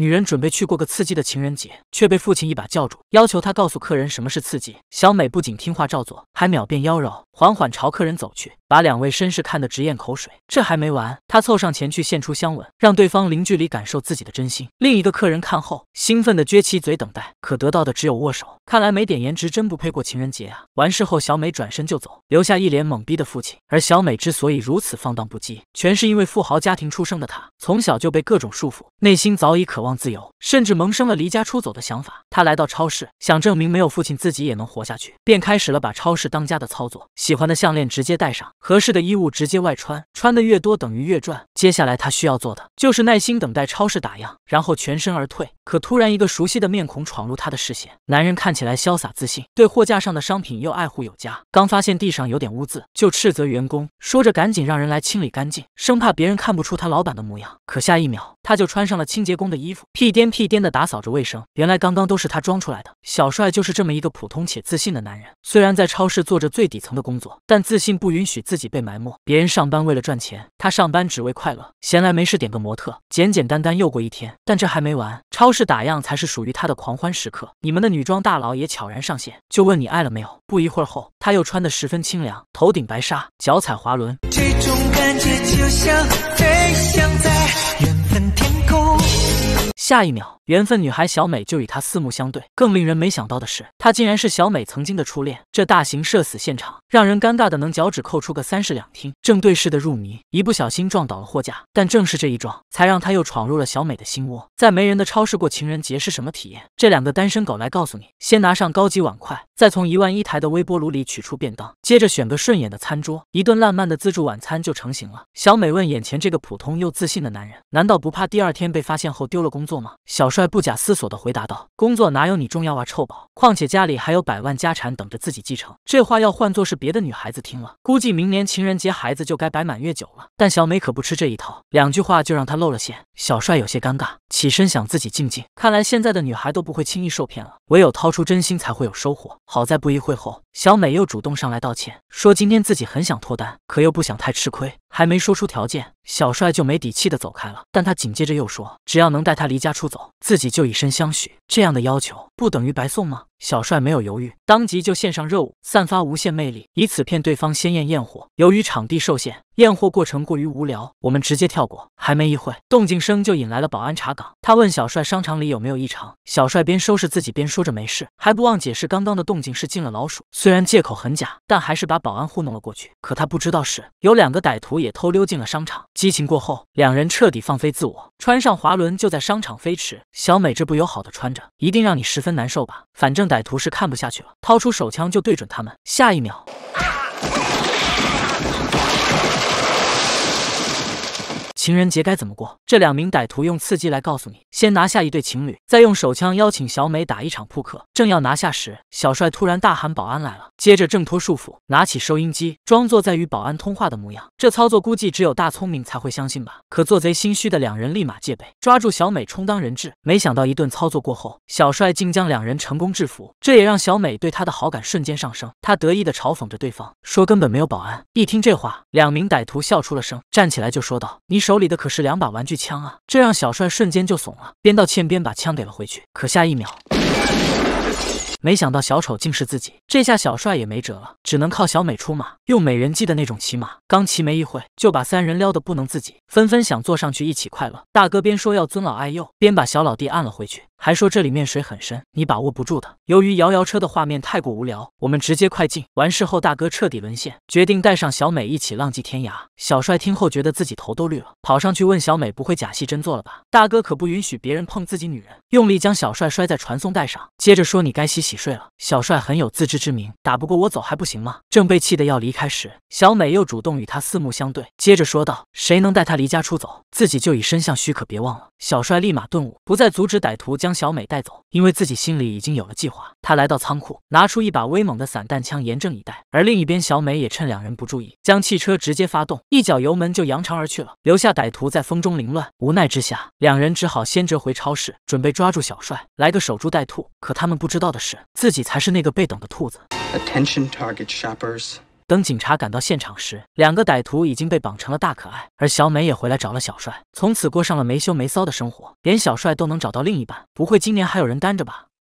女人准备去过个刺激的情人节，却被父亲一把叫住，要求她告诉客人什么是刺激。小美不仅听话照做，还秒变妖娆，缓缓朝客人走去，把两位绅士看得直咽口水。这还没完，她凑上前去献出香吻，让对方零距离感受自己的真心。另一个客人看后兴奋的撅起嘴等待，可得到的只有握手。看来没点颜值真不配过情人节啊！完事后，小美转身就走，留下一脸懵逼的父亲。而小美之所以如此放荡不羁，全是因为富豪家庭出生的她，从小就被各种束缚，内心早已渴望。自由，甚至萌生了离家出走的想法。他来到超市，想证明没有父亲自己也能活下去，便开始了把超市当家的操作。喜欢的项链直接戴上，合适的衣物直接外穿，穿的越多等于越赚。接下来他需要做的就是耐心等待超市打烊，然后全身而退。可突然一个熟悉的面孔闯入他的视线，男人看起来潇洒自信，对货架上的商品又爱护有加。刚发现地上有点污渍，就斥责员工，说着赶紧让人来清理干净，生怕别人看不出他老板的模样。可下一秒他就穿上了清洁工的衣服。屁颠屁颠的打扫着卫生，原来刚刚都是他装出来的。小帅就是这么一个普通且自信的男人，虽然在超市做着最底层的工作，但自信不允许自己被埋没。别人上班为了赚钱，他上班只为快乐。闲来没事点个模特，简简单单又过一天。但这还没完，超市打烊才是属于他的狂欢时刻。你们的女装大佬也悄然上线，就问你爱了没有？不一会儿后，他又穿得十分清凉，头顶白纱，脚踩滑轮。这种感觉就像下一秒，缘分女孩小美就与他四目相对。更令人没想到的是，他竟然是小美曾经的初恋。这大型社死现场，让人尴尬的能脚趾扣出个三室两厅。正对视的入迷，一不小心撞倒了货架，但正是这一撞，才让他又闯入了小美的心窝。在没人的超市过情人节是什么体验？这两个单身狗来告诉你：先拿上高级碗筷，再从一万一台的微波炉里取出便当，接着选个顺眼的餐桌，一顿浪漫的自助晚餐就成型了。小美问眼前这个普通又自信的男人：“难道不怕第二天被发现后丢了工作？”小帅不假思索的回答道：“工作哪有你重要啊，臭宝！况且家里还有百万家产等着自己继承。”这话要换作是别的女孩子听了，估计明年情人节孩子就该摆满月酒了。但小美可不吃这一套，两句话就让她露了馅。小帅有些尴尬，起身想自己静静。看来现在的女孩都不会轻易受骗了，唯有掏出真心才会有收获。好在不一会后，小美又主动上来道歉，说今天自己很想脱单，可又不想太吃亏。还没说出条件，小帅就没底气的走开了。但他紧接着又说：“只要能带他离家出走，自己就以身相许。”这样的要求不等于白送吗？小帅没有犹豫，当即就献上热舞，散发无限魅力，以此骗对方鲜艳验货。由于场地受限，验货过程过于无聊，我们直接跳过。还没一会，动静声就引来了保安查岗。他问小帅商场里有没有异常，小帅边收拾自己边说着没事，还不忘解释刚刚的动静是进了老鼠。虽然借口很假，但还是把保安糊弄了过去。可他不知道是，有两个歹徒也偷溜进了商场。激情过后，两人彻底放飞自我，穿上滑轮就在商场飞驰。小美这不友好的穿着，一定让你十分难受吧？反正。歹徒是看不下去了，掏出手枪就对准他们。下一秒。情人节该怎么过？这两名歹徒用刺激来告诉你：先拿下一对情侣，再用手枪邀请小美打一场扑克。正要拿下时，小帅突然大喊：“保安来了！”接着挣脱束缚，拿起收音机，装作在与保安通话的模样。这操作估计只有大聪明才会相信吧？可做贼心虚的两人立马戒备，抓住小美充当人质。没想到一顿操作过后，小帅竟将两人成功制服。这也让小美对他的好感瞬间上升。他得意地嘲讽着对方，说根本没有保安。一听这话，两名歹徒笑出了声，站起来就说道：“你。”手里的可是两把玩具枪啊，这让小帅瞬间就怂了，边道歉边把枪给了回去。可下一秒。没想到小丑竟是自己，这下小帅也没辙了，只能靠小美出马，用美人计的那种骑马。刚骑没一会，就把三人撩得不能自己，纷纷想坐上去一起快乐。大哥边说要尊老爱幼，边把小老弟按了回去，还说这里面水很深，你把握不住的。由于摇摇车的画面太过无聊，我们直接快进。完事后，大哥彻底沦陷，决定带上小美一起浪迹天涯。小帅听后觉得自己头都绿了，跑上去问小美不会假戏真做了吧？大哥可不允许别人碰自己女人，用力将小帅摔在传送带上，接着说你该洗洗。起睡了，小帅很有自知之明，打不过我走还不行吗？正被气得要离开时，小美又主动与他四目相对，接着说道：“谁能带他离家出走，自己就以身相许，可别忘了。”小帅立马顿悟，不再阻止歹徒将小美带走，因为自己心里已经有了计划。他来到仓库，拿出一把威猛的散弹枪，严阵以待。而另一边，小美也趁两人不注意，将汽车直接发动，一脚油门就扬长而去了，留下歹徒在风中凌乱。无奈之下，两人只好先折回超市，准备抓住小帅，来个守株待兔。可他们不知道的是。自己才是那个被等的兔子。Attention target shoppers. 等警察赶到现场时，两个歹徒已经被绑成了大可爱，而小美也回来找了小帅，从此过上了没羞没臊的生活。连小帅都能找到另一半，不会今年还有人单着吧？